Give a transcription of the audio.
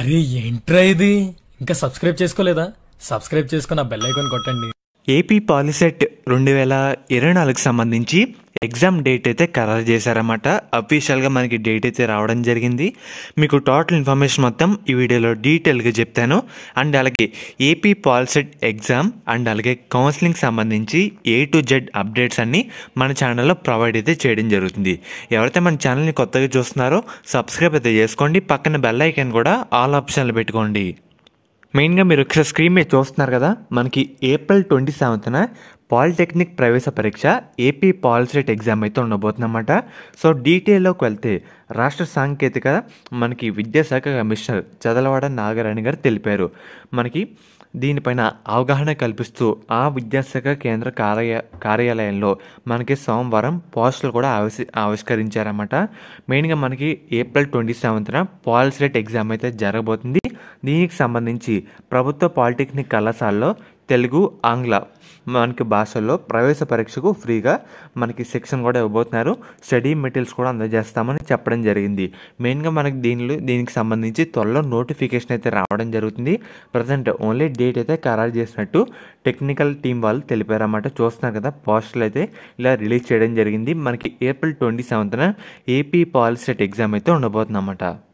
అరే ఏంట్రా ఇది ఇంకా సబ్స్క్రైబ్ చేసుకోలేదా సబ్స్క్రైబ్ చేసుకున్న బెల్ ఐకాన్ కొట్టండి ఏపీ పాలిసెట్ రెండు వేల ఇరవై నాలుగుకి సంబంధించి ఎగ్జామ్ డేట్ అయితే ఖరారు చేశారన్నమాట అఫీషియల్గా మనకి డేట్ అయితే రావడం జరిగింది మీకు టోటల్ ఇన్ఫర్మేషన్ మొత్తం ఈ వీడియోలో డీటెయిల్గా చెప్తాను అండ్ అలాగే ఏపీ పాలసెట్ ఎగ్జామ్ అండ్ అలాగే కౌన్సిలింగ్ సంబంధించి ఏ టు జెడ్ అప్డేట్స్ అన్నీ మన ఛానల్లో ప్రొవైడ్ అయితే చేయడం జరుగుతుంది ఎవరైతే మన ఛానల్ని కొత్తగా చూస్తున్నారో సబ్స్క్రైబ్ అయితే చేసుకోండి పక్కన బెల్ ఐకన్ కూడా ఆల్ ఆప్షన్లు పెట్టుకోండి మెయిన్గా మీరు ఒకసారి స్క్రీన్ మీద చూస్తున్నారు కదా మనకి ఏప్రిల్ ట్వంటీ సెవెంత్న పాలిటెక్నిక్ ప్రవేశ పరీక్ష ఏపీ పాలిసెట్ ఎగ్జామ్ అయితే ఉండబోతుందన్నమాట సో డీటెయిల్లోకి వెళ్తే రాష్ట్ర సాంకేతిక మనకి విద్యాశాఖ కమిషనర్ చదలవాడ నాగరాణి గారు తెలిపారు మనకి దీనిపైన అవగాహన కల్పిస్తూ ఆ విద్యాశాఖ కేంద్ర కార్య కార్యాలయంలో మనకి సోమవారం పోస్టులు కూడా ఆవిష్ ఆవిష్కరించారన్నమాట మెయిన్గా మనకి ఏప్రిల్ ట్వంటీ సెవెంత్న పాలిసెట్ ఎగ్జామ్ అయితే జరగబోతుంది దీనికి సంబంధించి ప్రభుత్వ పాలిటెక్నిక్ కళాశాలలో తెలుగు ఆంగ్ల మనకి భాషల్లో ప్రవేశ పరీక్షకు ఫ్రీగా మనకి శిక్షణ కూడా ఇవ్వబోతున్నారు స్టడీ మెటీరియల్స్ కూడా అందజేస్తామని చెప్పడం జరిగింది మెయిన్గా మనకి దీనిలో దీనికి సంబంధించి త్వరలో నోటిఫికేషన్ అయితే రావడం జరుగుతుంది ప్రజెంట్ ఓన్లీ డేట్ అయితే ఖరారు చేసినట్టు టెక్నికల్ టీం వాళ్ళు తెలిపారన్నమాట చూస్తున్నారు కదా పోస్టర్లు అయితే ఇలా రిలీజ్ చేయడం జరిగింది మనకి ఏప్రిల్ ట్వంటీ సెవెంత్న ఏపీ పాలిస్టేట్ ఎగ్జామ్ అయితే ఉండబోతుంది